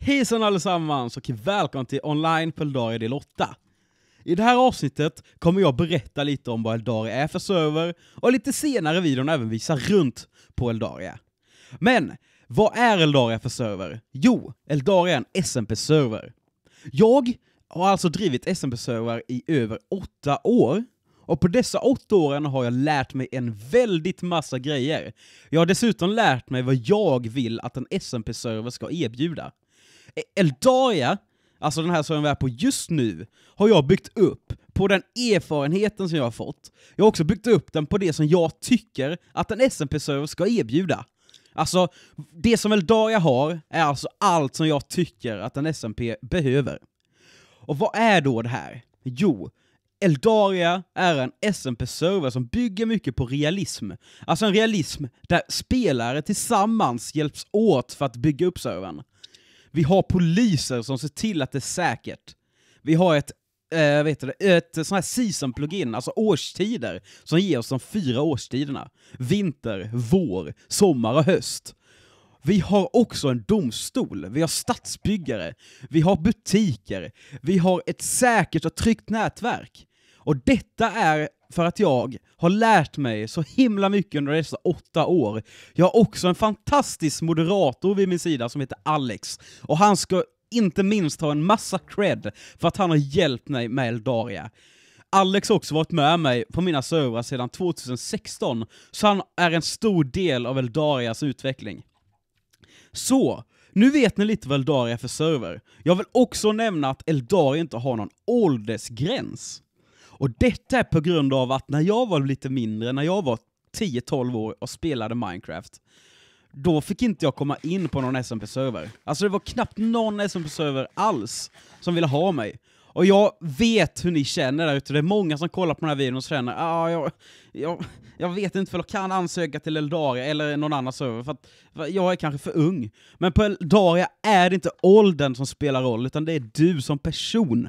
Hejsan allesammans och välkommen till online på Eldari del 8. I det här avsnittet kommer jag berätta lite om vad Eldari är för server och lite senare i videon även visa runt på Eldaria. Men vad är Eldaria för server? Jo, Eldaria är en SMP-server. Jag har alltså drivit smp server i över åtta år och på dessa åtta åren har jag lärt mig en väldigt massa grejer. Jag har dessutom lärt mig vad jag vill att en SMP-server ska erbjuda. Eldaria, alltså den här som jag är på just nu, har jag byggt upp på den erfarenheten som jag har fått. Jag har också byggt upp den på det som jag tycker att en SMP-server ska erbjuda. Alltså, det som Eldaria har är alltså allt som jag tycker att en SMP behöver. Och vad är då det här? Jo, Eldaria är en SMP-server som bygger mycket på realism. Alltså en realism där spelare tillsammans hjälps åt för att bygga upp servern. Vi har poliser som ser till att det är säkert. Vi har ett eh, vet du, ett sån här season plugin, alltså årstider, som ger oss de fyra årstiderna. Vinter, vår, sommar och höst. Vi har också en domstol, vi har stadsbyggare, vi har butiker, vi har ett säkert och tryggt nätverk. Och detta är för att jag har lärt mig så himla mycket under dessa åtta år. Jag har också en fantastisk moderator vid min sida som heter Alex, och han ska inte minst ha en massa cred för att han har hjälpt mig med Eldaria. Alex har också varit med mig på mina servrar sedan 2016, så han är en stor del av Eldarias utveckling. Så, nu vet ni lite vad Eldaria är för server. Jag vill också nämna att Eldaria inte har någon åldersgräns. Och detta är på grund av att när jag var lite mindre, när jag var 10-12 år och spelade Minecraft, då fick inte jag komma in på någon SMP-server. Alltså det var knappt någon SMP-server alls som ville ha mig. Och jag vet hur ni känner där ute, det är många som kollar på den här videon och känner ah, jag, jag, jag vet inte för jag kan ansöka till Eldaria eller någon annan server för, att, för jag är kanske för ung. Men på Eldaria är det inte åldern som spelar roll, utan det är du som person.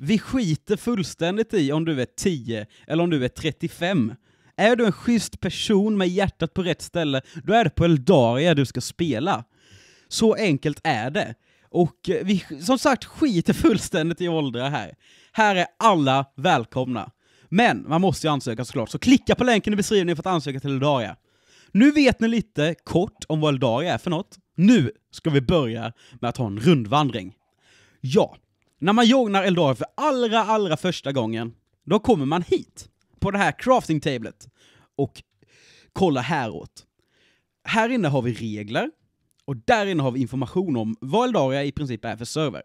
Vi skiter fullständigt i om du är 10 eller om du är 35. Är du en schysst person med hjärtat på rätt ställe, då är det på Eldaria du ska spela. Så enkelt är det. Och eh, vi, som sagt, skiter fullständigt i åldrar här. Här är alla välkomna. Men man måste ju ansöka såklart, så klicka på länken i beskrivningen för att ansöka till Eldaria. Nu vet ni lite kort om vad Eldaria är för något. Nu ska vi börja med att ha en rundvandring. Ja, när man joinar Eldar för allra, allra första gången, då kommer man hit, på det här crafting-tablet, och kollar häråt. Här inne har vi regler, och där inne har vi information om vad Eldaria i princip är för server.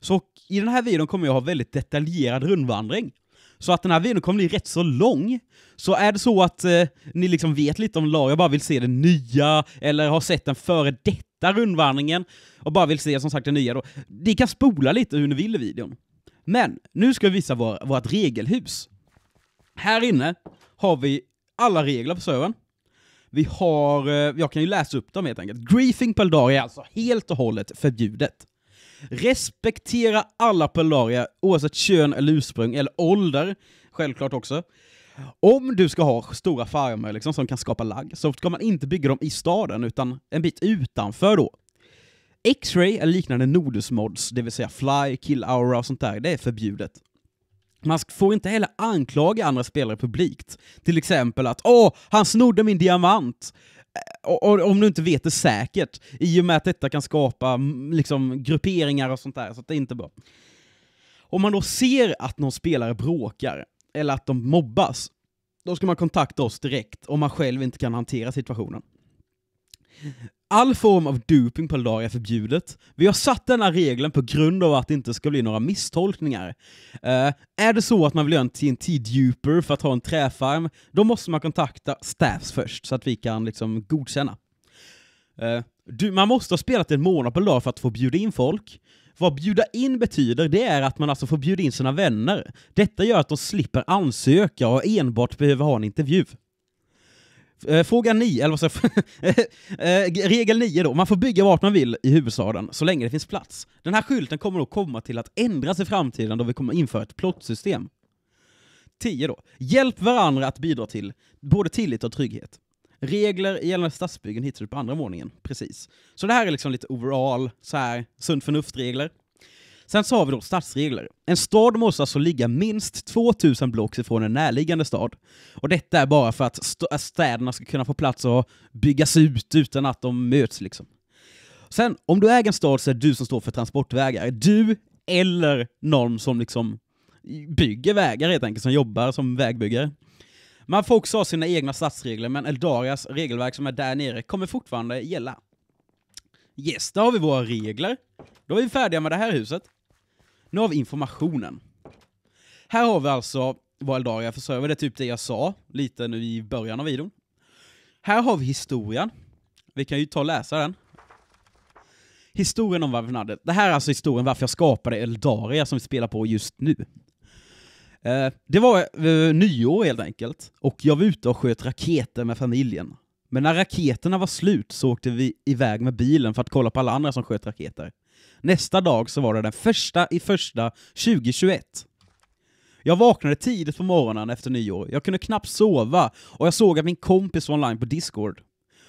Så i den här videon kommer jag ha väldigt detaljerad rundvandring. Så att den här videon kommer bli rätt så lång. Så är det så att eh, ni liksom vet lite om Lara, bara vill se det nya, eller har sett den före detta, hittar rundvandringen och bara vill se som sagt det nya då, ni kan spola lite hur ni vill i videon. Men nu ska vi visa vår, vårt regelhus. Här inne har vi alla regler på servern. Vi har, eh, jag kan ju läsa upp dem helt enkelt. Griefing Peldaria är alltså helt och hållet förbjudet. Respektera alla Peldaria oavsett kön eller ursprung eller ålder, självklart också. Om du ska ha stora farmer liksom, som kan skapa lagg så ska man inte bygga dem i staden utan en bit utanför då. X-ray eller liknande Nordus-mods, det vill säga fly, kill aura och sånt där, det är förbjudet. Man får inte heller anklaga andra spelare publikt. Till exempel att “Åh, han snodde min diamant!” och, om du inte vet det säkert, i och med att detta kan skapa liksom, grupperingar och sånt där, så det är inte bra. Om man då ser att någon spelare bråkar, eller att de mobbas, då ska man kontakta oss direkt om man själv inte kan hantera situationen. All form av doping på Ladar är förbjudet. Vi har satt denna regeln på grund av att det inte ska bli några misstolkningar. Uh, är det så att man vill göra en TNT-duper för att ha en träfarm, då måste man kontakta Staffs först, så att vi kan liksom godkänna. Uh, du, man måste ha spelat en månad på Ladar för att få bjuda in folk. Vad bjuda in betyder, det är att man alltså får bjuda in sina vänner. Detta gör att de slipper ansöka och enbart behöver ha en intervju. Eh, fråga 9, eller vad säger eh, Regel 9 då, man får bygga vart man vill i huvudstaden så länge det finns plats. Den här skylten kommer då komma till att ändras i framtiden då vi kommer införa ett plottsystem. 10 då, hjälp varandra att bidra till både tillit och trygghet. Regler gällande stadsbyggen hittar du på andra våningen. Precis. Så det här är liksom lite overall, så här, sunt förnuft-regler. Sen så har vi då stadsregler. En stad måste alltså ligga minst 2000 block ifrån en närliggande stad. Och detta är bara för att städerna ska kunna få plats att byggas ut utan att de möts liksom. Sen, om du äger en stad så är det du som står för transportvägar. Du eller någon som liksom bygger vägar helt enkelt, som jobbar som vägbyggare. Man får också ha sina egna statsregler, men Eldarias regelverk som är där nere kommer fortfarande gälla. Yes, där har vi våra regler. Då är vi färdiga med det här huset. Nu har vi informationen. Här har vi alltså vad Eldaria försörjer, det är typ det jag sa lite nu i början av videon. Här har vi historien. Vi kan ju ta och läsa den. Historien om varför Det här är alltså historien varför jag skapade Eldaria som vi spelar på just nu. Eh, det var eh, nyår helt enkelt, och jag var ute och sköt raketer med familjen. Men när raketerna var slut så åkte vi iväg med bilen för att kolla på alla andra som sköt raketer. Nästa dag så var det den första i första 2021. Jag vaknade tidigt på morgonen efter nyår, jag kunde knappt sova och jag såg att min kompis var online på Discord.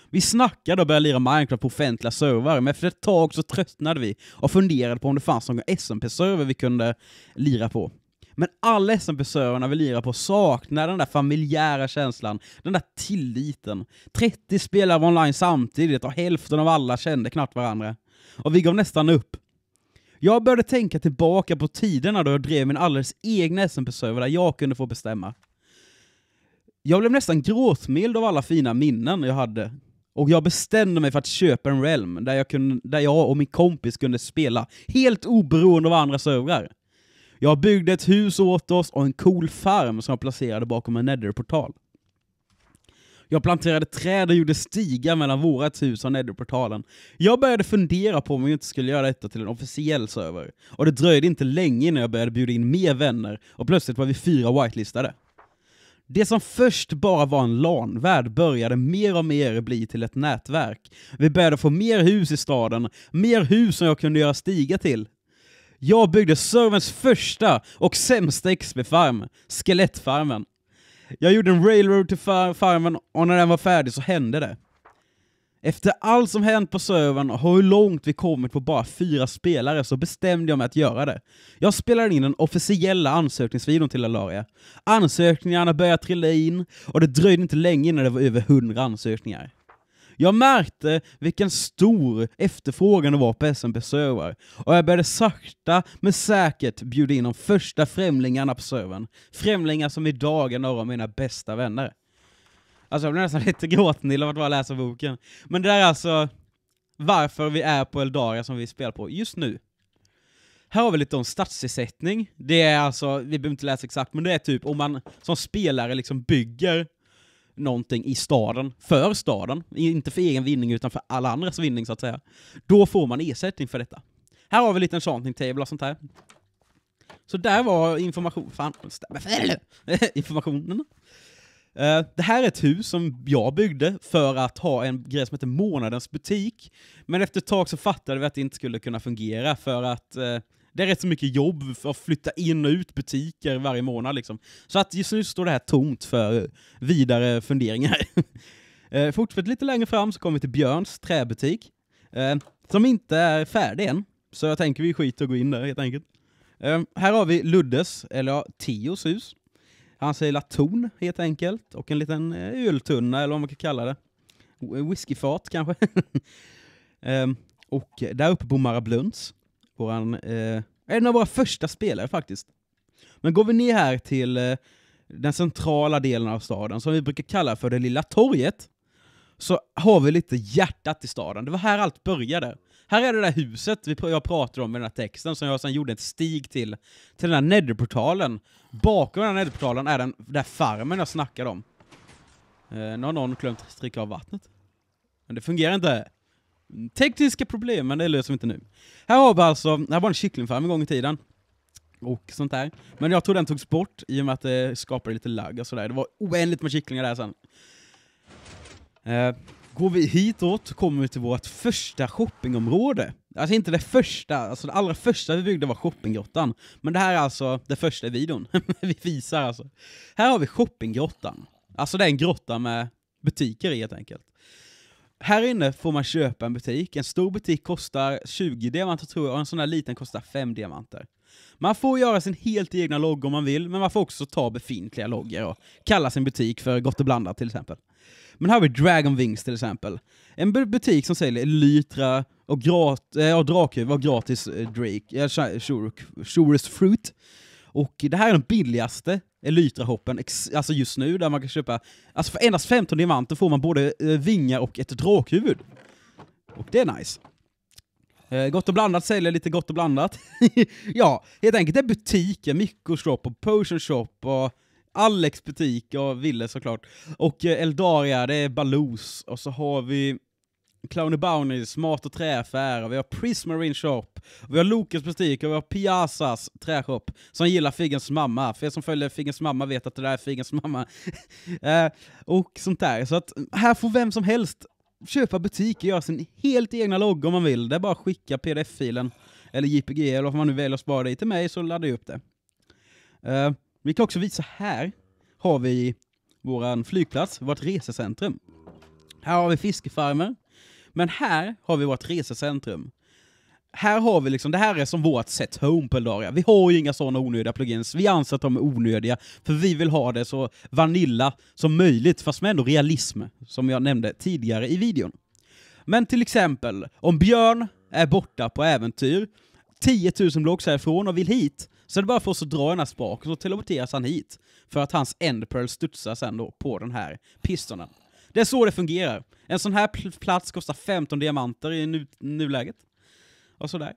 Vi snackade och började lira Minecraft på offentliga servrar, men efter ett tag så tröttnade vi och funderade på om det fanns någon SMP-server vi kunde lira på. Men alla SM-frisörerna vi lirar på saknar den där familjära känslan, den där tilliten. 30 spelare var online samtidigt och hälften av alla kände knappt varandra. Och vi gav nästan upp. Jag började tänka tillbaka på tiderna då jag drev min alldeles egna smp server där jag kunde få bestämma. Jag blev nästan gråtmild av alla fina minnen jag hade. Och jag bestämde mig för att köpa en Realm där jag, kunde, där jag och min kompis kunde spela helt oberoende av andra servrar. Jag byggde ett hus åt oss och en cool farm som jag placerade bakom en netherportal. Jag planterade träd och gjorde stigar mellan vårat hus och netherportalen. Jag började fundera på om jag inte skulle göra detta till en officiell server. Och det dröjde inte länge innan jag började bjuda in mer vänner och plötsligt var vi fyra whitelistade. Det som först bara var en LAN-värld började mer och mer bli till ett nätverk. Vi började få mer hus i staden, mer hus som jag kunde göra stiga till. Jag byggde servens första och sämsta XB-farm, Skelettfarmen. Jag gjorde en railroad till far farmen och när den var färdig så hände det. Efter allt som hänt på servern och hur långt vi kommit på bara fyra spelare så bestämde jag mig att göra det. Jag spelade in den officiella ansökningsvideon till Alaria. Ansökningarna började trilla in och det dröjde inte länge innan det var över 100 ansökningar. Jag märkte vilken stor efterfrågan det var på SMP servar och jag började sakta men säkert bjuda in de första främlingarna på servern. Främlingar som idag är några av mina bästa vänner. Alltså jag blir nästan lite gråtnill av att bara läsa boken. Men det där är alltså varför vi är på Eldaria som vi spelar på just nu. Här har vi lite om statsersättning. Det är alltså, vi behöver inte läsa exakt, men det är typ om man som spelare liksom bygger någonting i staden, för staden, inte för egen vinning utan för alla andras vinning så att säga, då får man ersättning för detta. Här har vi lite enchanting table och sånt här. Så där var information, fan, informationen. Eh, det här är ett hus som jag byggde för att ha en grej som heter månadens butik. Men efter ett tag så fattade vi att det inte skulle kunna fungera för att uh, det är rätt så mycket jobb för att flytta in och ut butiker varje månad. Liksom. Så att just nu står det här tomt för vidare funderingar. Eh, fortsätt lite längre fram så kommer vi till Björns träbutik. Eh, som inte är färdig än. Så jag tänker vi skiter och gå in där helt enkelt. Eh, här har vi Luddes, eller ja, Tios hus. Han säger laton helt enkelt. Och en liten öltunna eller vad man kan kalla det. Whiskyfat kanske. och där uppe bor Mara våran, eh, en av våra första spelare faktiskt. Men går vi ner här till eh, den centrala delen av staden, som vi brukar kalla för det lilla torget, så har vi lite hjärtat i staden. Det var här allt började. Här är det där huset jag pratade om i den här texten, som jag sen gjorde ett stig till, till den här nederportalen. Bakom den här nederportalen är den där farmen jag snackade om. Eh, nu har någon glömt trycka av vattnet. Men det fungerar inte. Tekniska problem, men det löser vi inte nu. Här har vi alltså, här var en kycklingfarm en gång i tiden. Och sånt där. Men jag tror den togs bort i och med att det skapade lite lagg och sådär. Det var oändligt med kycklingar där sen. Eh, går vi hitåt kommer vi till vårt första shoppingområde. Alltså inte det första, alltså det allra första vi byggde var shoppinggrottan. Men det här är alltså det första i videon. vi visar alltså. Här har vi shoppinggrottan. Alltså det är en grotta med butiker i helt enkelt här inne får man köpa en butik. En stor butik kostar 20 diamanter tror jag, och en sån där liten kostar 5 diamanter. Man får göra sin helt egna logga om man vill, men man får också ta befintliga loggor och kalla sin butik för Gott och blandat till exempel. Men här har vi Dragon Wings till exempel. En butik som säljer Elytra och, eh, och drakhuvud och gratis äh, Drake, äh, Churus Fruit. Och det här är den billigaste Elytra-hoppen, alltså just nu, där man kan köpa... Alltså för endast 15 diamanter får man både eh, vingar och ett drakhuvud. Och det är nice. Eh, gott och blandat säljer lite gott och blandat. ja, helt enkelt en butik, en mikroshop och potion shop och Alex butik och Ville såklart. Och eh, Eldaria, det är Baloos. Och så har vi Clowny Bounties smart och träaffär, vi har Prismarine Shop, vi har Lokes plastik och vi har Piazzas träshop som gillar Figgens mamma. För er som följer Figgens mamma vet att det där är Figgens mamma. eh, och sånt där. Så att mm, här får vem som helst köpa butik och göra sin helt egna logga om man vill. Det är bara att skicka pdf-filen, eller JPG eller om man nu väljer att spara det till mig så laddar jag upp det. Eh, vi kan också visa här, har vi våran flygplats, vårt resecentrum. Här har vi fiskefarmer, men här har vi vårt resecentrum. Här har vi liksom, det här är som vårt set home Peldaria. Vi har ju inga sådana onödiga plugins. Vi anser att de är onödiga, för vi vill ha det så vanilla som möjligt, fast med ändå realism, som jag nämnde tidigare i videon. Men till exempel, om Björn är borta på äventyr, 10 000 blocks härifrån och vill hit, så är det bara för oss att dra den här spaken så teleporteras han hit. För att hans endpearl studsar sen då på den här pistonen. Det är så det fungerar. En sån här plats kostar 15 diamanter i nu nuläget. Och sådär.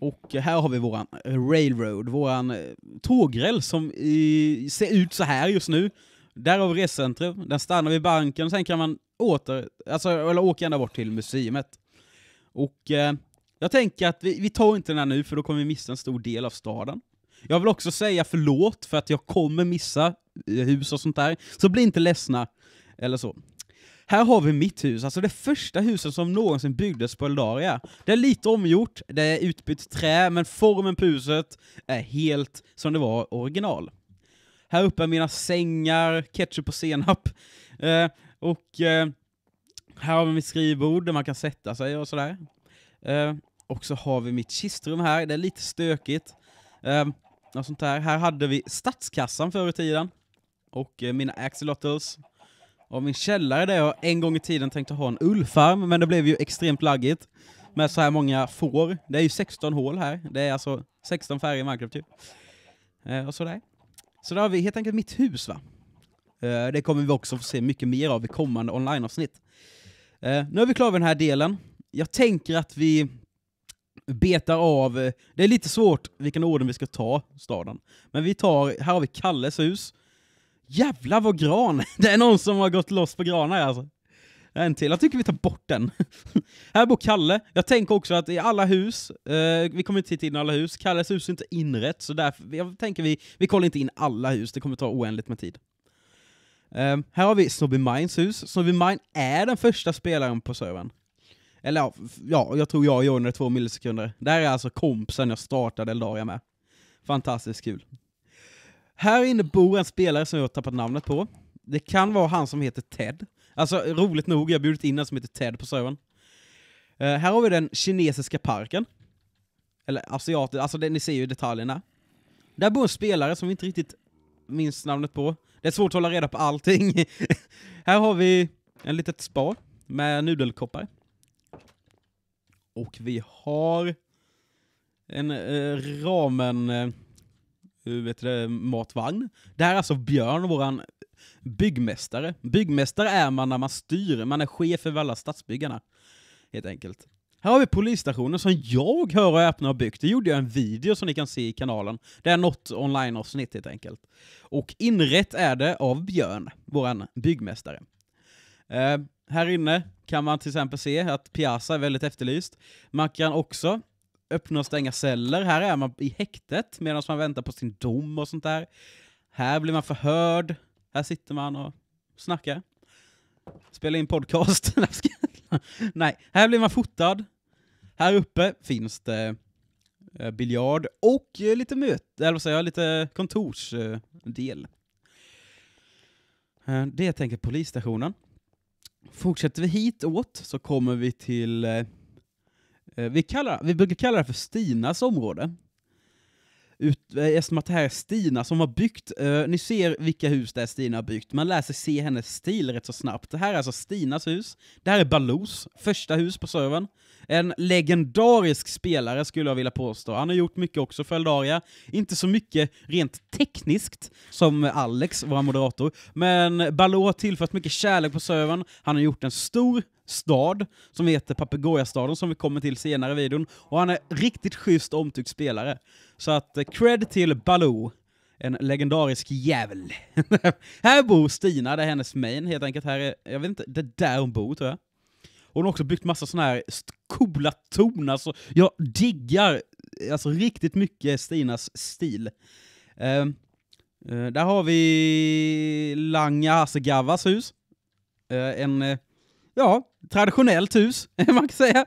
Och här har vi våran railroad, våran eh, tågräls som i, ser ut så här just nu. Där har vi rescentrum, den stannar vid banken, och sen kan man åter, alltså, eller åka ända bort till museet. Och eh, jag tänker att vi, vi tar inte den här nu, för då kommer vi missa en stor del av staden. Jag vill också säga förlåt för att jag kommer missa eh, hus och sånt där, så bli inte ledsna. Eller så. Här har vi mitt hus, alltså det första huset som någonsin byggdes på Eldaria. Det är lite omgjort, det är utbytt trä, men formen på huset är helt som det var original. Här uppe är mina sängar, ketchup och senap. Eh, och eh, här har vi mitt skrivbord där man kan sätta sig och sådär. Eh, och så har vi mitt kistrum här, det är lite stökigt. Eh, och sånt där. Här hade vi statskassan förr i tiden. Och eh, mina axolotls. Och min källare där jag en gång i tiden tänkte ha en ullfarm, men det blev ju extremt laggigt med så här många får. Det är ju 16 hål här, det är alltså 16 färger i Minecraft typ. Eh, och sådär. Så där har vi helt enkelt mitt hus va. Eh, det kommer vi också få se mycket mer av i kommande onlineavsnitt. Eh, nu är vi klara med den här delen. Jag tänker att vi betar av, eh, det är lite svårt vilken orden vi ska ta staden, men vi tar, här har vi Kalles hus, Jävlar vad gran! Det är någon som har gått loss på granar alltså. En till. Jag tycker vi tar bort den. här bor Kalle. Jag tänker också att i alla hus, eh, vi kommer inte titta in alla hus, Kalles hus är inte inrett, så därför, jag tänker vi, vi kollar inte in alla hus, det kommer ta oändligt med tid. Eh, här har vi Snobby Mines hus. Snobby Mine är den första spelaren på servern. Eller ja, jag tror jag gjorde det två millisekunder. Det här är alltså kompisen jag startade Eldaria med. Fantastiskt kul. Här inne bor en spelare som jag har tappat namnet på. Det kan vara han som heter Ted. Alltså roligt nog, jag har bjudit in en som heter Ted på servern. Uh, eh, här har vi den kinesiska parken. Eller asiatiska... alltså det, ni ser ju detaljerna. Där bor en spelare som vi inte riktigt minns namnet på. Det är svårt att hålla reda på allting. här har vi en litet spa med nudelkoppar. Och vi har en eh, ramen... Eh, Eh, vet det, matvagn. Det här är alltså Björn, våran byggmästare. Byggmästare är man när man styr, man är chef över alla stadsbyggarna. Helt enkelt. Här har vi polisstationen som jag hör och öppna och byggt. Det gjorde jag en video som ni kan se i kanalen. Det är något online-avsnitt helt enkelt. Och inrätt är det av Björn, våran byggmästare. Eh, här inne kan man till exempel se att Piazza är väldigt efterlyst. Man kan också öppna och stänga celler. Här är man i häktet medan man väntar på sin dom och sånt där. Här blir man förhörd. Här sitter man och snackar. Spelar in podcast. Nej, här blir man fotad. Här uppe finns det eh, biljard och eh, lite möte, eller vad säger jag, lite kontorsdel. Eh, det tänker polisstationen. Fortsätter vi hitåt så kommer vi till eh, Eh, vi, kallar, vi brukar kalla det för Stinas område. Ut, eh, eftersom att det här är Stina som har byggt, uh, ni ser vilka hus det är Stina har byggt, man lär sig se hennes stil rätt så snabbt. Det här är alltså Stinas hus, det här är Baloos första hus på servern. En legendarisk spelare skulle jag vilja påstå. Han har gjort mycket också för Eldaria. Inte så mycket rent tekniskt som Alex, vår moderator, men Baloo har tillfört mycket kärlek på servern. Han har gjort en stor stad som heter Papegojastaden som vi kommer till senare i videon. Och han är riktigt schysst omtyckt spelare. Så att eh, cred till Baloo, en legendarisk jävel. här bor Stina, det är hennes main helt enkelt. Här är, jag vet inte, det är där hon bor tror jag. hon har också byggt massa såna här coola torn, alltså jag diggar alltså riktigt mycket Stinas stil. Uh, uh, där har vi Langa Hasegavas hus. Uh, en, ja, Traditionellt hus, man kan säga.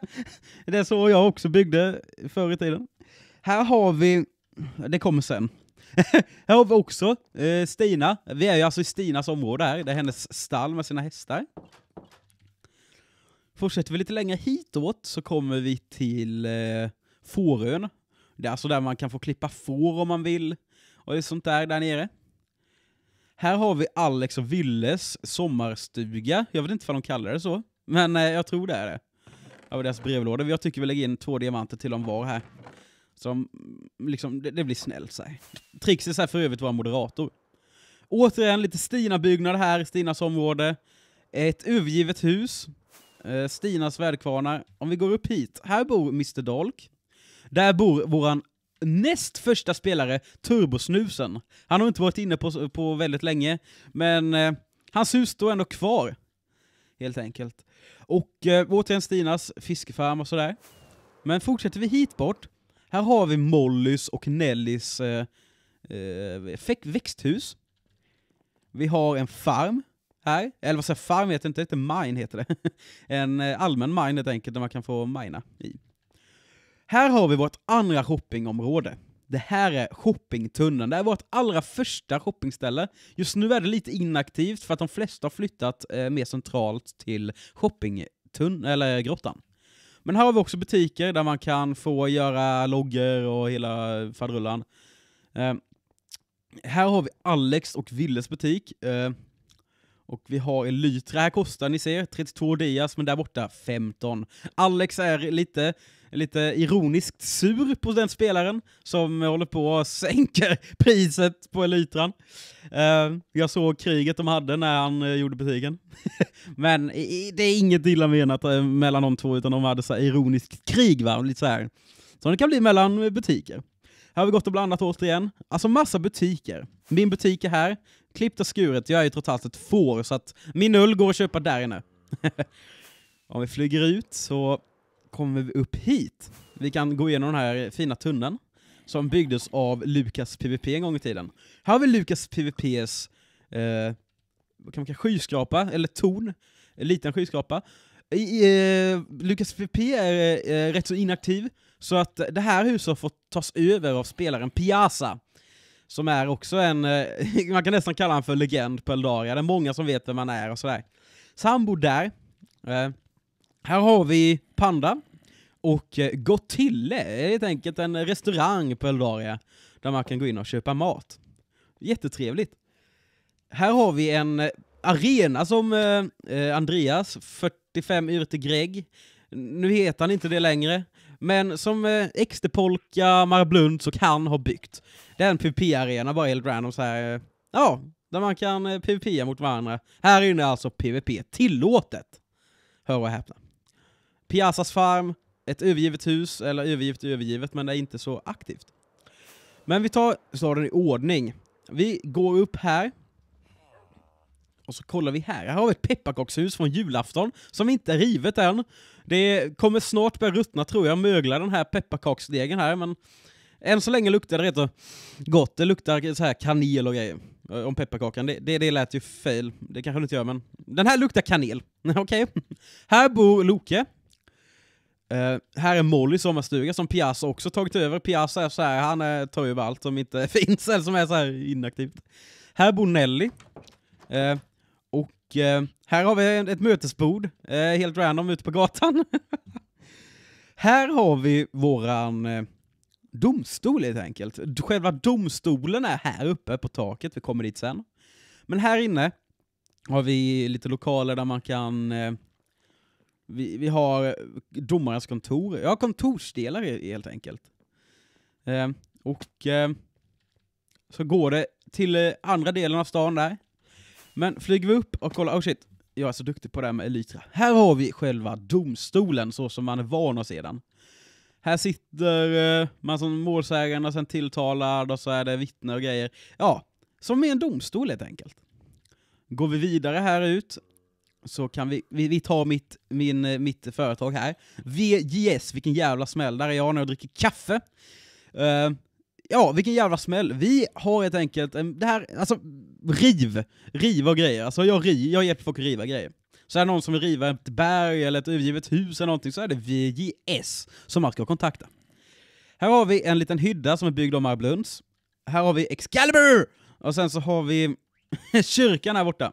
Det är så jag också byggde förr i tiden. Här har vi, det kommer sen, här har vi också eh, Stina. Vi är ju alltså i Stinas område här. Det är hennes stall med sina hästar. Fortsätter vi lite längre hitåt så kommer vi till eh, Fårön. Det är alltså där man kan få klippa får om man vill. Och det är sånt där där nere. Här har vi Alex och Villes sommarstuga. Jag vet inte vad de kallar det så. Men eh, jag tror det är det. Av deras brevlådor. Jag tycker vi lägger in två diamanter till dem var här. Så de, mm, liksom, det, det blir snällt. Så här. Trixie är för övrigt vår moderator. Återigen lite Stina-byggnad här, Stinas område. Ett övergivet hus. Eh, Stinas värdkvarnar. Om vi går upp hit. Här bor Mr Dolk. Där bor våran näst första spelare, Turbosnusen. Han har inte varit inne på, på väldigt länge, men eh, hans hus står ändå kvar. Helt enkelt. Och eh, återigen Stinas fiskefarm och sådär. Men fortsätter vi hit bort, här har vi Mollys och Nellys eh, eh, växthus. Vi har en farm här, eller vad säger jag, farm heter det inte, det heter mine heter det. en eh, allmän mine helt enkelt, där man kan få mina i. Här har vi vårt andra shoppingområde, det här är shoppingtunneln. Det här är vårt allra första shoppingställe. Just nu är det lite inaktivt för att de flesta har flyttat eh, mer centralt till shoppingtunneln, eller grottan. Men här har vi också butiker där man kan få göra loggor och hela faderullan. Eh, här har vi Alex och Villes butik. Eh, och vi har Elytra, här kostar ni ser 32 dias, men där borta 15. Alex är lite lite ironiskt sur på den spelaren som håller på och sänker priset på Elytran. Eh, jag såg kriget de hade när han eh, gjorde betygen. Men det är inget illa menat eh, mellan de två, utan de hade så ironiskt krig, va? Lite så här. Som det kan bli mellan butiker. Här har vi gått och blandat återigen. Alltså massa butiker. Min butik är här, klippt och skuret. Jag är ju trots allt ett får, så att min ull går att köpa där inne. Om vi flyger ut så kommer vi upp hit. Vi kan gå igenom den här fina tunneln som byggdes av Lukas PVP en gång i tiden. Här har vi Lukas PVPs eh, kan man skyskrapa, eller torn, en liten skyskrapa. Eh, Lukas PVP är eh, rätt så inaktiv, så att det här huset har fått tas över av spelaren Piazza, som är också en, eh, man kan nästan kalla honom för legend på Eldaria, det är många som vet vem han är och sådär. Så han bor där. Eh, här har vi Panda och eh, Gotille, helt enkelt en restaurang på Eldaria där man kan gå in och köpa mat. Jättetrevligt. Här har vi en eh, arena som eh, Andreas, 45 yrte Greg, nu heter han inte det längre, men som eh, Extepolka, Marblund så kan ha byggt. Det är en PVP-arena bara helt random så här, ja, där man kan eh, PVPa mot varandra. Här inne är alltså PVP tillåtet. Hör och häpna. Piazzas farm, ett övergivet hus, eller övergivet övergivet, men det är inte så aktivt. Men vi tar staden i ordning. Vi går upp här, och så kollar vi här. Här har vi ett pepparkakshus från julafton som inte är rivet än. Det kommer snart börja ruttna tror jag, mögla den här pepparkaksdegen här, men än så länge luktar det rätt gott. Det luktar så här kanel och grejer eh, om pepparkakan. Det, det, det lät ju fel. Det kanske du inte gör, men den här luktar kanel. Okej. Okay. Här bor Loke. Eh, här är Molly sommarstuga som Piazza också tagit över. Piazza är så här, han är, eh, tar över allt som inte finns eller som är så här inaktivt. Här bor Nelly. Uh, och uh, här har vi ett mötesbord, helt random ute på gatan. här har vi våran domstol helt enkelt. Själva domstolen är här uppe på taket, vi kommer dit sen. Men här inne har vi lite lokaler där man kan vi, vi har domarens kontor, ja kontorsdelar helt enkelt. Eh, och eh, så går det till eh, andra delen av stan där. Men flyger vi upp och kollar, oh shit, jag är så duktig på det här med Elytra. Här har vi själva domstolen så som man är van att se den. Här sitter eh, man som målsägande och sen tilltalad och så är det vittne och grejer. Ja, som i en domstol helt enkelt. Går vi vidare här ut så kan vi, vi, vi tar mitt, min, eh, mitt företag här. VJS, vilken jävla smäll. Där är jag när jag dricker kaffe. Uh, ja, vilken jävla smäll. Vi har helt enkelt, det här, alltså riv, RIV och grejer. Alltså jag, riv, jag hjälper folk att riva grejer. Så är det någon som vill riva ett berg eller ett övergivet hus eller någonting så är det VJS som man ska kontakta. Här har vi en liten hydda som är byggd av Marblunds. Här har vi Excalibur! Och sen så har vi kyrkan här borta.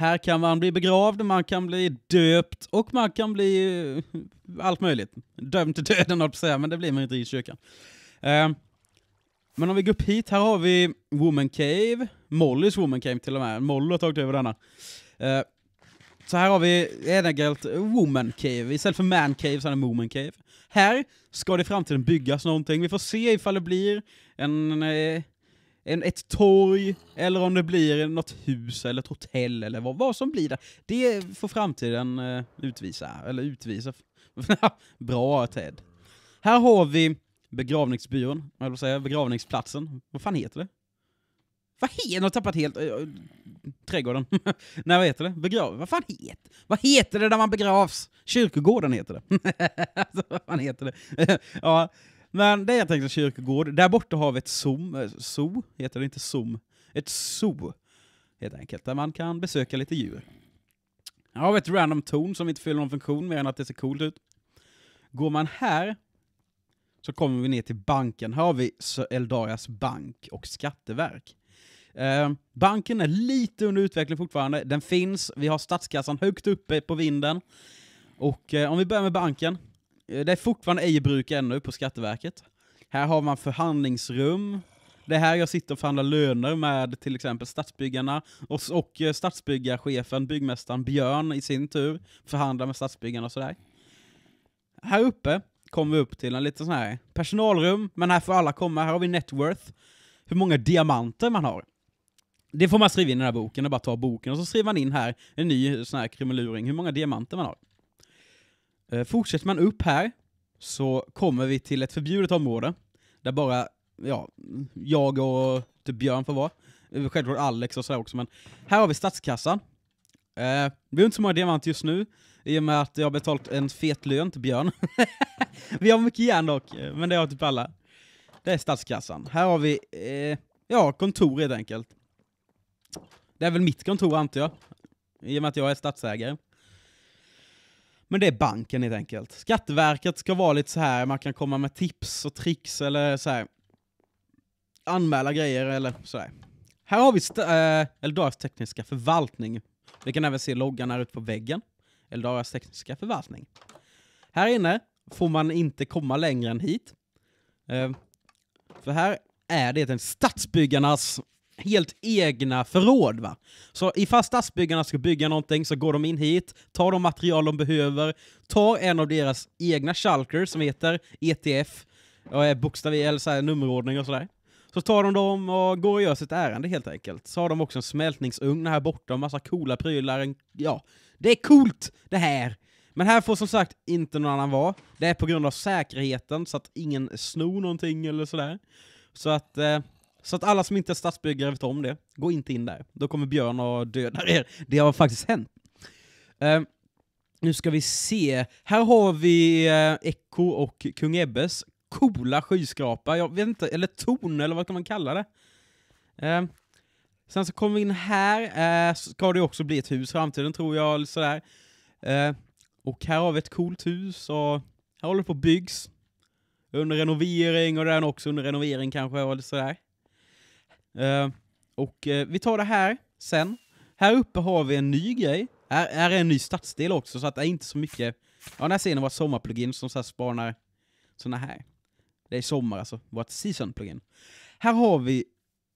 Här kan man bli begravd, man kan bli döpt och man kan bli eh, allt möjligt. Dömd till döden, att säga, men det blir man inte i kyrkan. Eh, men om vi går upp hit, här har vi Woman Cave, Mollys Woman Cave till och med. Molly har tagit över denna. Eh, så här har vi Edengelt Woman Cave, istället för Man Cave så är det Woman Cave. Här ska det i framtiden byggas någonting, vi får se ifall det blir en en, ett torg, eller om det blir något hus eller ett hotell eller vad, vad som blir där. Det får framtiden eh, utvisa. Eller utvisa. Bra Ted. Här har vi begravningsbyrån, eller vad säger begravningsplatsen. Vad fan heter det? Vad heter Jag har tappat helt... Äh, trädgården. Nej, vad heter det? Begrav... Vad fan heter... Vad heter det när man begravs? Kyrkogården heter det. alltså, vad fan heter det? ja, men det är helt en kyrkogård. Där borta har vi ett zoom, eh, zoo, heter det inte zoom? Ett zoo, helt enkelt, där man kan besöka lite djur. Här har vi ett random torn som inte fyller någon funktion mer än att det ser coolt ut. Går man här så kommer vi ner till banken. Här har vi Eldarias bank och skatteverk. Eh, banken är lite under utveckling fortfarande. Den finns, vi har statskassan högt uppe på vinden. Och eh, om vi börjar med banken Eh, det är fortfarande ej i bruk ännu på Skatteverket. Här har man förhandlingsrum. Det är här jag sitter och förhandlar löner med till exempel stadsbyggarna och, och eh, stadsbyggarchefen, byggmästaren Björn i sin tur, förhandlar med stadsbyggarna och sådär. Här uppe kommer vi upp till en liten sån här personalrum, men här får alla komma. Här har vi networth, hur många diamanter man har. Det får man skriva in i den här boken, Det är bara att ta boken och så skriver man in här en ny sån här krumeluring, hur många diamanter man har. Eh, fortsätter man upp här så kommer vi till ett förbjudet område där bara ja, jag och typ Björn får vara. Självklart Alex och sådär också, men här har vi statskassan. Eh, det blir inte så många diamanter just nu, i och med att jag har betalat en fet lön till Björn. vi har mycket järn dock, eh, men det har typ alla. Det är statskassan. Här har vi eh, ja, kontor helt enkelt. Det är väl mitt kontor antar jag, i och med att jag är statsägare. Men det är banken helt enkelt. Skatteverket ska vara lite så här, man kan komma med tips och tricks eller så här. Anmäla grejer eller sådär. Här har vi äh, eh, Eldoras tekniska förvaltning. Vi kan även se loggan här ute på väggen. Eldoras tekniska förvaltning. Här inne får man inte komma längre än hit. Äh, för här är det en stadsbyggarnas helt egna förråd. Va? Så ifall stadsbyggarna ska bygga någonting så går de in hit, tar de material de behöver, tar en av deras egna chalkers som heter ETF, bokstav eller så här, nummerordning och sådär. Så tar de dem och går och gör sitt ärende helt enkelt. Så har de också en smältningsugn här borta och massa coola prylar. Ja, det är coolt det här! Men här får som sagt inte någon annan vara. Det är på grund av säkerheten så att ingen snor någonting eller sådär. Så att eh, så att alla som inte är stadsbyggare vet om det, gå inte in där. Då kommer Björn och dödar er. Det har faktiskt hänt. Uh, nu ska vi se. Här har vi uh, Echo och Kung Ebbes coola skyskrapa, jag vet inte, eller torn eller vad kan man kalla det? Uh, sen så kommer vi in här, uh, ska det också bli ett hus i framtiden tror jag, sådär. Uh, och här har vi ett coolt hus och här håller det på att byggs. Under renovering och den också under renovering kanske, och sådär. Eh, och uh, vi tar det här sen. Här uppe har vi en ny grej. Här, här är en ny stadsdel också, så att det är inte så mycket... Ja, den ser ni vårt sommarplugin som så här spanar såna här. Det är sommar alltså, vårt season-plugin. Här har vi,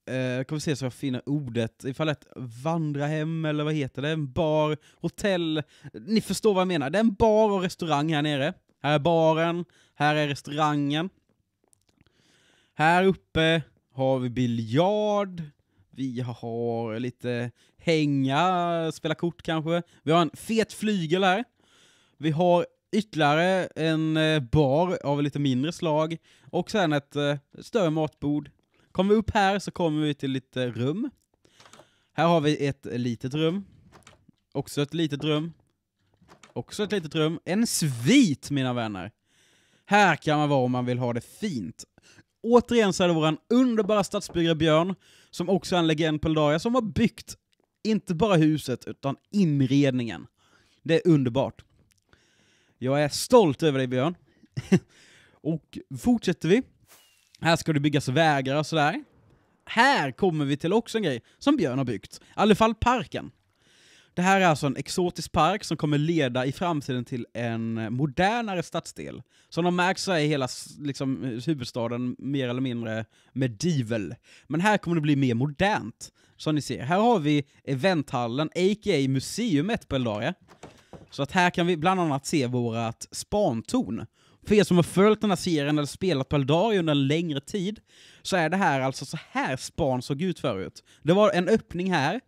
eh, kan vi se så jag finner ordet, ifall det är ett vandrarhem eller vad heter det? En bar, hotell, ni förstår vad jag menar. Det är en bar och restaurang här nere. Här är baren, här är restaurangen. Här uppe har vi biljard, vi har lite hänga, spela kort kanske. Vi har en fet flygel här. Vi har ytterligare en eh, bar av lite mindre slag och sen ett eh, större matbord. Kommer vi upp här så kommer vi till lite rum. Här har vi ett litet rum. Också ett litet rum. Också ett litet rum. En svit, mina vänner! Här kan man vara om man vill ha det fint återigen så är det våran underbara stadsbyggare Björn, som också är en legend på Eldaria, som har byggt inte bara huset, utan inredningen. Det är underbart. Jag är stolt över dig Björn. och fortsätter vi. Här ska det byggas vägar och sådär. Här kommer vi till också en grej som Björn har byggt. I alla fall parken. Det här är alltså en exotisk park som kommer leda i framtiden till en modernare stadsdel. Som de märks så är hela liksom, eh, huvudstaden mer eller mindre medieval. Men här kommer det bli mer modernt. Som ni ser, här har vi eventhallen, a.k.a. museumet på Eldaria. Så att här kan vi bland annat se vårt spantorn. För er som har följt den här serien eller spelat på Eldaria under en längre tid, så är det här alltså så här span såg ut förut. Det var en öppning här,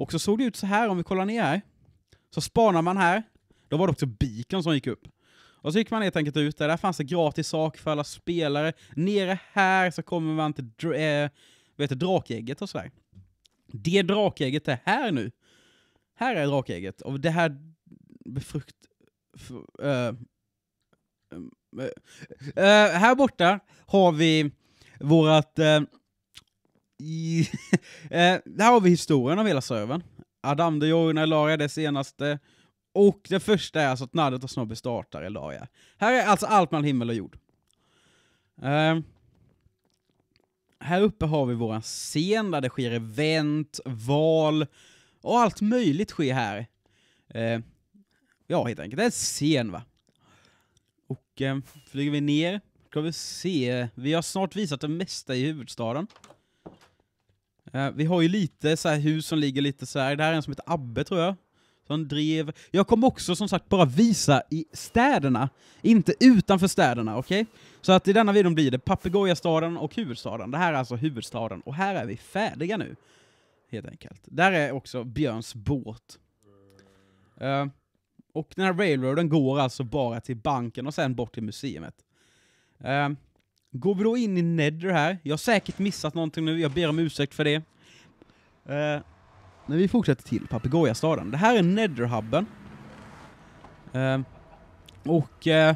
och så såg det ut så här, om vi kollar ner här. Så spanar man här. Då var det också Beacon som gick upp. Och så gick man helt enkelt ut där, där fanns det gratis sak för alla spelare. Nere här så kommer man till äh, vet, drakägget och sådär. Det drakägget är här nu. Här är drakägget. Och det här befrukt... För, äh, eh, äh, eh, här borta har vi vårt i, eh, här har vi historien av hela servern. Adam de Jorna Elaria, det senaste. Och det första är alltså att Nadet och Snobby startar Elaria. Här är alltså allt mellan himmel och jord. Eh, här uppe har vi våran scen där det sker event, val och allt möjligt sker här. Eh, ja, helt enkelt. Det är en scen va. Och eh, flyger vi ner ska vi se, vi har snart visat det mesta i huvudstaden. Eh, vi har ju lite så hus som ligger lite så här. det här är en som heter Abbe tror jag. Som drev. Jag kommer också som sagt bara visa i städerna, inte utanför städerna, okej? Okay? Så att i denna videon blir det papegojastaden och huvudstaden. Det här är alltså huvudstaden, och här är vi färdiga nu. Helt enkelt. Där är också Björns båt. Uh, och den här railroaden går alltså bara till banken och sen bort till museet. Uh, Går vi då in i Nether här. Jag har säkert missat någonting nu, jag ber om ursäkt för det. Eh, men vi fortsätter till Papegojastaden. Det här är Nether-hubben. Eh, och eh,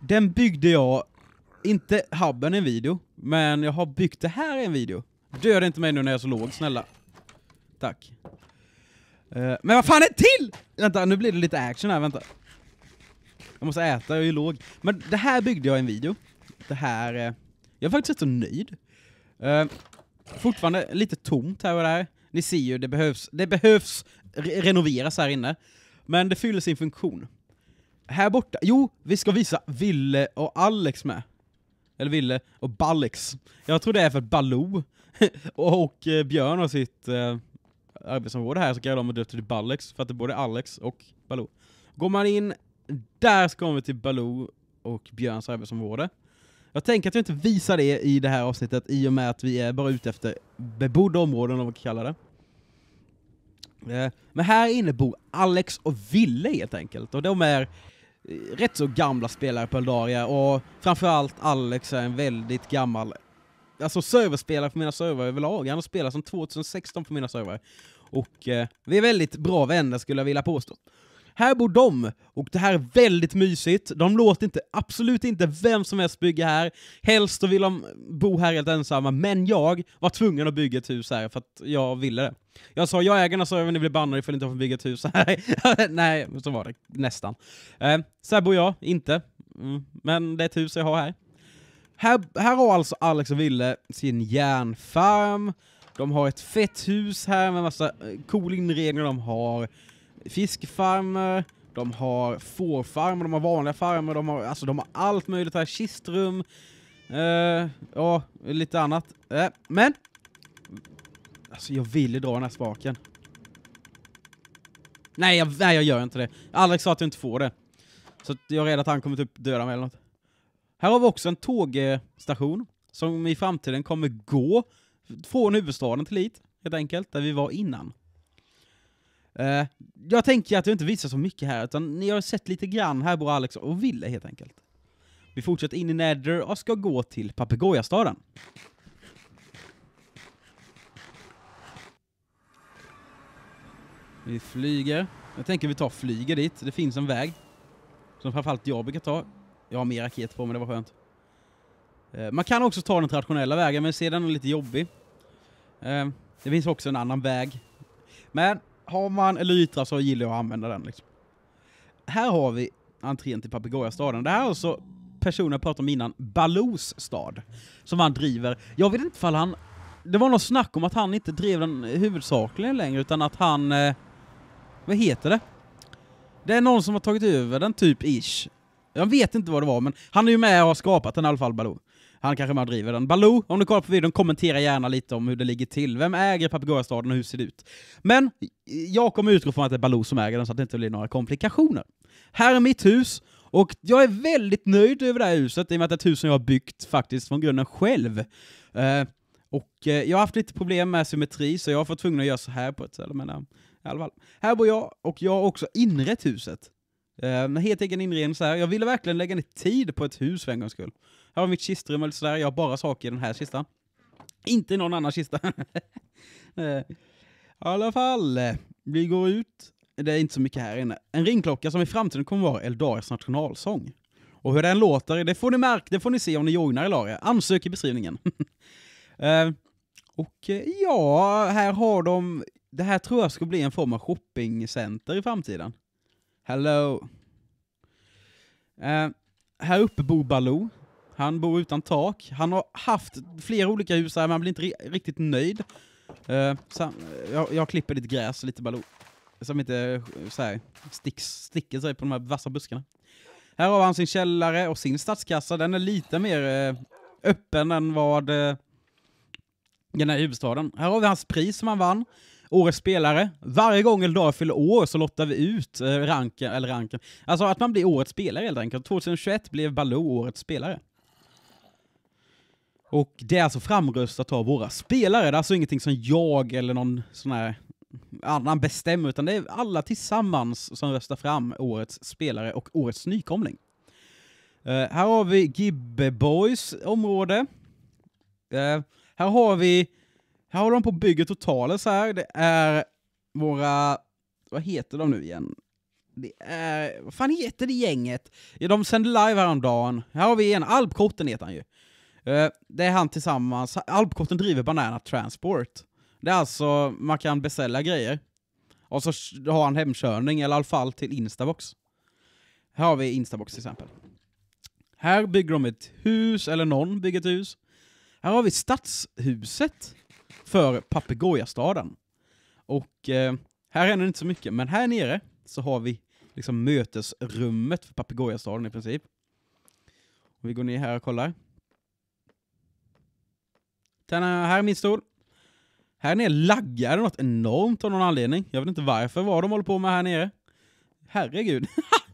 den byggde jag, inte hubben i en video, men jag har byggt det här i en video. Döda inte mig nu när jag är så låg, snälla. Tack. men vad fan är till? Vänta, nu blir det lite action här, vänta. Jag måste äta, jag är ju låg. Men det här byggde jag i en video det här... Eh, jag är faktiskt rätt så nöjd. Uh, fortfarande lite tomt här och där. Ni ser ju, det behövs, det behövs re renoveras här inne. Men det fyller sin funktion. Här borta, jo, vi ska visa Ville och Alex med. Eller Ville och Ballex. Jag tror det är för Baloo och, och eh, Björn har sitt eh, arbetsområde här så kan de det döpt till Ballex för att det är både Alex och Baloo. Går man in, där ska vi till Baloo och Björns arbetsområde. Jag tänker att jag inte visar det i det här avsnittet i och med att vi är bara ute efter bebodda områden, om man kan kalla det. Eh, men här inne bor Alex och Ville helt enkelt, och de är eh, rätt så gamla spelare på Eldaria, och framförallt Alex är en väldigt gammal alltså serverspelare för mina servrar överlag. Han har spelat sedan 2016 för mina servrar. Och eh, vi är väldigt bra vänner skulle jag vilja påstå. Här bor de, och det här är väldigt mysigt. De låter inte, absolut inte vem som helst bygga här. Helst vill de bo här helt ensamma, men jag var tvungen att bygga ett hus här för att jag ville det. Jag sa jag ägarna sa att ni blir bannade ifall ni inte får bygga ett hus här. Nej, så var det. Nästan. Eh, så här bor jag, inte. Mm. Men det är ett hus jag har här. Här, här har alltså Alex och Ville sin järnfarm. De har ett fett hus här med massa eh, cool inredning de har fiskfarmer, de har fårfarmer, de har vanliga farmer, de har, alltså, de har allt möjligt här. Kistrum, eh, ja, lite annat. Eh, men! Alltså jag ville dra den här spaken. Nej jag, nej, jag gör inte det. Alex sa att jag inte får det. Så jag är rädd att han kommer typ döda mig eller något. Här har vi också en tågstation som i framtiden kommer gå från huvudstaden till hit, helt enkelt, där vi var innan. Uh, jag tänker att jag inte visar så mycket här, utan ni har sett lite grann här bor Alex och Ville helt enkelt. Vi fortsätter in i Nether och ska gå till Papegojastaden. Vi flyger. Jag tänker vi tar flyger dit, det finns en väg. Som framförallt jag brukar ta. Jag har mer raket på mig, det var skönt. Eh, man kan också ta den traditionella vägen, men sedan är den lite jobbig. Eh, det finns också en annan väg. Men har man Elytra så gillar jag att använda den liksom. Här har vi entrén till Papegojastaden. Det här är alltså personen jag pratade om innan, Baloos stad, som han driver. Jag vet inte ifall han... Det var något snack om att han inte drev den huvudsakligen längre, utan att han... Eh, vad heter det? Det är någon som har tagit över den, typ ish. Jag vet inte vad det var, men han är ju med och har skapat den i alla fall, Baloo. Han kanske bara driver den. Baloo, om du kollar på videon, kommentera gärna lite om hur det ligger till. Vem äger Papegojastaden och hur ser det ut? Men jag kommer utgå från att det är Baloo som äger den så att det inte blir några komplikationer. Här är mitt hus och jag är väldigt nöjd över det här huset i och med att det är ett hus som jag har byggt faktiskt från grunden själv. Eh, och eh, jag har haft lite problem med symmetri så jag har fått tvungen att göra så här på ett ställe. Men, eh, i alla fall. Här bor jag och jag har också inrett huset. Eh, helt egen inredning så här. Jag ville verkligen lägga ner tid på ett hus för en gångs skull här var mitt kistrum eller sådär, jag har bara saker i den här kistan. Inte i någon annan kista. Eh, I alla fall, eh, vi går ut. Det är inte så mycket här inne. En ringklocka som i framtiden kommer vara Eldares nationalsång. Och hur den låter, det får ni märka, det får ni se om ni joinar Eldaria. Ansök i beskrivningen. Eh, och ja, här har de... Det här tror jag ska bli en form av shoppingcenter i framtiden. Hello. Uh, här uppe bor Baloo. Han bor utan tak. Han har haft flera olika hus här, men han blir inte riktigt nöjd. Uh, så, jag, jag, klipper lite gräs, lite Baloo. Som inte eh, så här, stick, sticker sig på de här vassa buskarna. Här har han sin källare och sin stadskassa. Den är lite mer uh, öppen än vad uh, den är i huvudstaden. Här har vi hans pris som han vann. Årets spelare. Varje gång dag fyller år så lottar vi ut ranken, eller ranken. Alltså att man blir årets spelare helt enkelt. 2021 blev Baloo årets spelare. Och det är alltså framröstat av våra spelare. Det är alltså ingenting som jag eller någon sån här annan bestämmer, utan det är alla tillsammans som röstar fram årets spelare och årets nykomling. Uh, här har vi Gibbe-boys område. Uh, här har vi, här har de på bygget totalen så här, det är våra, vad heter de nu igen? Det är, vad fan heter det gänget? de sände live häromdagen. Här har vi en, Alpkorten heter han ju. Eh, det är han tillsammans, Alpkotten driver Banana Transport. Det är alltså, man kan beställa grejer. Och så har han hemkörning, eller i alla fall till Instabox. Här har vi Instabox till exempel. Här bygger de ett hus, eller någon bygger ett hus. Här har vi stadshuset för Papegojastaden. Och eh, här händer inte så mycket, men här nere så har vi liksom mötesrummet för Papegojastaden i princip. Och vi går ner här och kollar. Den här, är min stol. Här nere laggar det något enormt av någon anledning. Jag vet inte varför, vad de håller på med här nere. Herregud.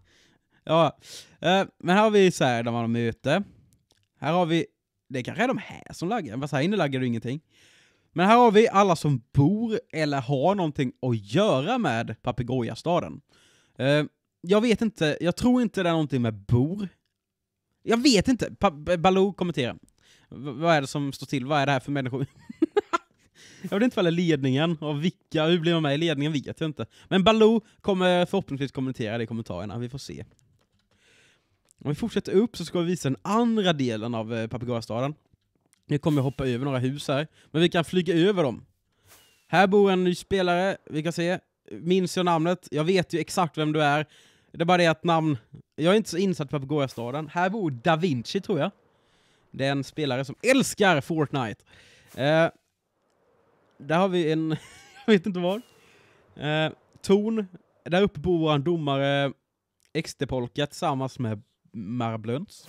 ja, eh, men här har vi isär där man har möte. Här har vi, det kanske är de här som laggar, fast här inne laggar det ingenting. Men här har vi alla som bor eller har någonting att göra med Papegojastaden. Eh, jag vet inte, jag tror inte det är någonting med bor. Jag vet inte, Baloo kommentera vad är det som står till? Vad är det här för människor? jag vet inte falla ledningen, och vilka, hur blir man med i ledningen vet jag inte. Men Baloo kommer förhoppningsvis kommentera det i kommentarerna, vi får se. Om vi fortsätter upp så ska vi visa den andra delen av eh, Papegojastaden. Nu kommer jag hoppa över några hus här, men vi kan flyga över dem. Här bor en ny spelare, vi kan se. Minns jag namnet? Jag vet ju exakt vem du är. Det är bara det att namn... Jag är inte så insatt på Papegojastaden. Här bor Da Vinci tror jag. Det är en spelare som älskar Fortnite. Eh, där har vi en, jag vet inte vad. Eh, Torn, där uppe bor vår domare XD-Polka tillsammans med Marblunts.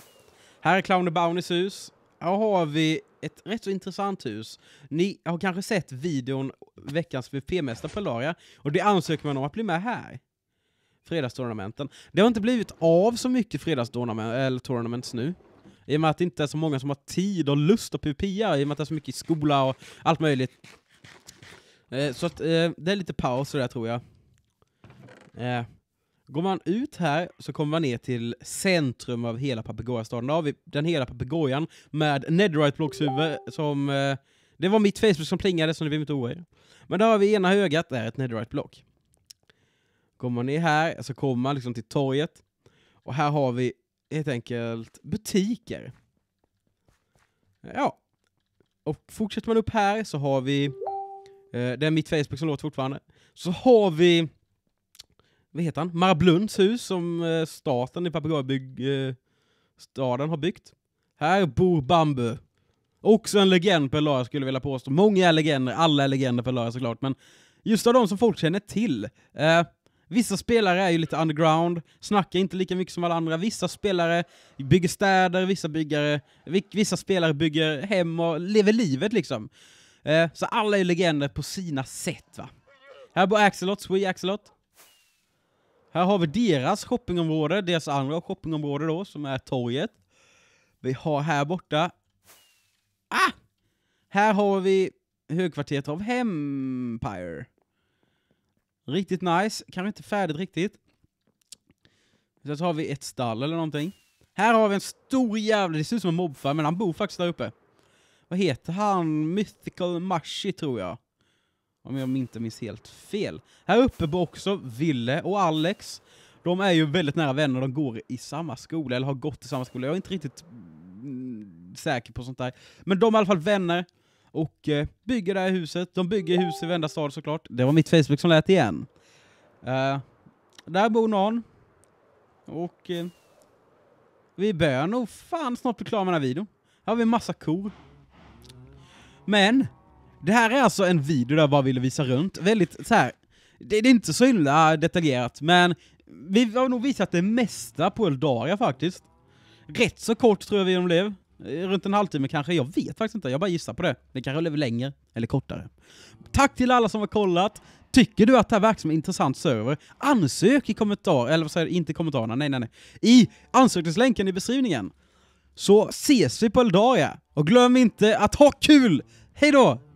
Här är Clowny Bownys hus. Här har vi ett rätt så intressant hus. Ni har kanske sett videon veckans VP-mästare på Laria och det ansöker man om att bli med här. Fredagstornamenten. Det har inte blivit av så mycket fredagstournaments nu. I och med att det inte är så många som har tid och lust att PVPa, i och med att det är så mycket skola och allt möjligt. Eh, så att, eh, det är lite paus där tror jag. Eh, går man ut här så kommer man ner till centrum av hela Papegojastaden. Där har vi den hela papegojan med netherite blockshuvud som... Eh, det var mitt Facebook som plingade så ni behöver inte oroa Men där har vi ena ögat, det är ett netherite block. Går man ner här så kommer man liksom till torget. Och här har vi helt enkelt butiker. Ja. Och fortsätter man upp här så har vi, eh, det är mitt Facebook som låter fortfarande, så har vi, vad heter han, Marblunds hus som eh, staten i Papegojbyggstaden eh, har byggt. Här bor Bambu. Också en legend på LAR skulle jag vilja påstå. Många är legender, alla är legender på LAR såklart, men just av de som folk känner till. Eh, Vissa spelare är ju lite underground, snackar inte lika mycket som alla andra. Vissa spelare bygger städer, vissa, byggare, vissa spelare bygger hem och lever livet liksom. Eh, så alla är ju legender på sina sätt va. Här bor Axelot, Swee Axelot. Här har vi deras shoppingområde, deras andra shoppingområde då, som är torget. Vi har här borta... Ah! Här har vi högkvarteret av Hempire. Riktigt nice. Kanske inte färdigt riktigt. Så har vi ett stall eller någonting. Här har vi en stor jävla, det ser ut som en mobfar, men han bor faktiskt där uppe. Vad heter han? Mythical Mashi tror jag. Om jag inte minns helt fel. Här uppe bor också Ville och Alex. De är ju väldigt nära vänner, de går i samma skola, eller har gått i samma skola. Jag är inte riktigt mm, säker på sånt där. Men de är i alla fall vänner och eh, bygger det här huset. De bygger hus i varenda stad såklart. Det var mitt Facebook som lät igen. Eh, där bor någon. Och eh, vi börjar nog fan snart bli klara med den här videon. Här har vi en massa kor. Men, det här är alltså en video där jag bara ville visa runt. Väldigt så här. Det, det är inte så himla detaljerat, men vi har nog visat det mesta på Eldaria faktiskt. Rätt så kort tror jag videon blev. Eh, runt en halvtimme kanske, jag vet faktiskt inte. Jag bara gissar på det. Det kanske lever längre eller kortare. Tack till alla som har kollat. Tycker du att det här verkar som en intressant server? Ansök i kommentar, eller vad säger du? inte kommentarerna, nej nej nej. I ansökningslänken i beskrivningen. Så ses vi på Eldaria. Och glöm inte att ha kul! Hejdå!